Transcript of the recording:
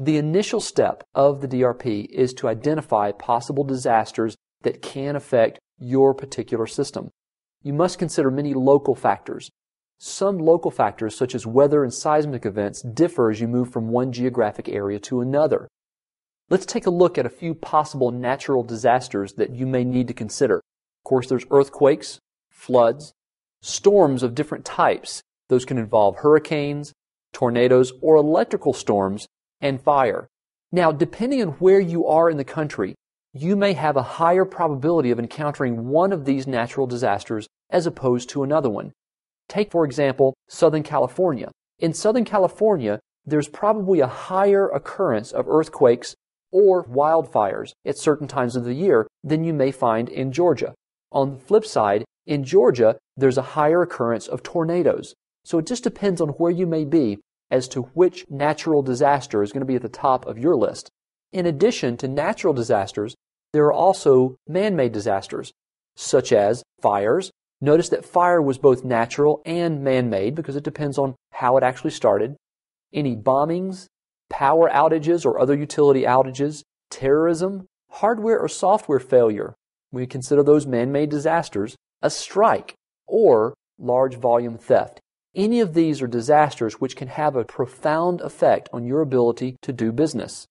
The initial step of the DRP is to identify possible disasters that can affect your particular system. You must consider many local factors. Some local factors, such as weather and seismic events, differ as you move from one geographic area to another. Let's take a look at a few possible natural disasters that you may need to consider. Of course, there's earthquakes, floods, storms of different types. Those can involve hurricanes, tornadoes, or electrical storms and fire. Now, depending on where you are in the country, you may have a higher probability of encountering one of these natural disasters as opposed to another one. Take, for example, Southern California. In Southern California, there's probably a higher occurrence of earthquakes or wildfires at certain times of the year than you may find in Georgia. On the flip side, in Georgia, there's a higher occurrence of tornadoes. So it just depends on where you may be as to which natural disaster is going to be at the top of your list. In addition to natural disasters, there are also man made disasters, such as fires. Notice that fire was both natural and man made because it depends on how it actually started. Any bombings, power outages or other utility outages, terrorism, hardware or software failure. We consider those man made disasters a strike or large volume theft. Any of these are disasters which can have a profound effect on your ability to do business.